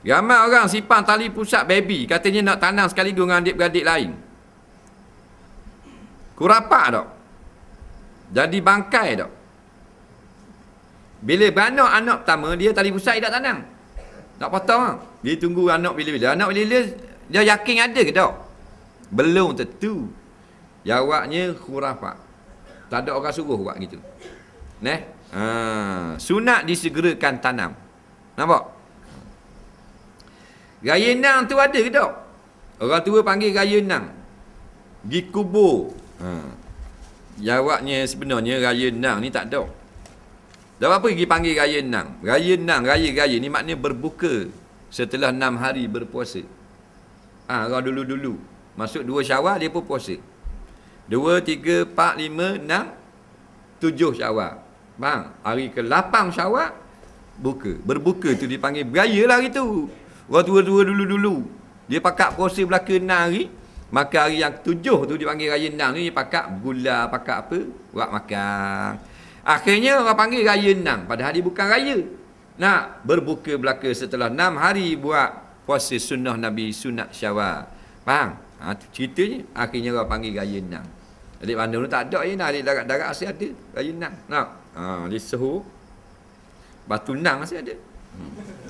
Ramai orang simpan tali pusat baby. Katanya nak tanam sekali dengan adik adik lain. Kurapak tak? Jadi bangkai tak? Bila beranak anak pertama, dia tali pusat dia tak tanang. Tak potong lah. Dia tunggu anak bila-bila. Anak bila-bila, dia yakin ada ke tak? Belum tentu. Jawabnya kurapak. Tak ada orang suruh buat gitu. Neh? Ha. Sunat disegerakan tanam. Nampak? Nampak? Raya nang tu ada ke tak? Orang tua panggil raya nang. Di kubur. Ha. Jawabnya sebenarnya raya nang ni tak ada. Dah apa pergi panggil raya nang? Raya nang, raya-raya ni maknanya berbuka setelah enam hari berpuasa. Ha, orang dulu-dulu. Masuk dua syawal, dia pun puasa. Dua, tiga, empat, lima, enam, tujuh syawal. Bang, hari ke lapang syawal, buka. Berbuka tu dipanggil beraya lah hari tu. Orang tua-tua dulu-dulu Dia pakat puasa belaka 6 hari Maka hari yang ketujuh tu dipanggil raya 6 ni Dia pakat gula, pakat apa Buat makan Akhirnya orang panggil raya 6 Padahal dia bukan raya Nak berbuka belaka setelah enam hari Buat puasa sunnah Nabi sunat syawal Faham? Ha, ceritanya Akhirnya orang panggil raya 6 Adik mana pun tak ada je nak Adik darat-darat asyik ada Raya 6 Nak ha, Dia sehur Batu 6 asyik ada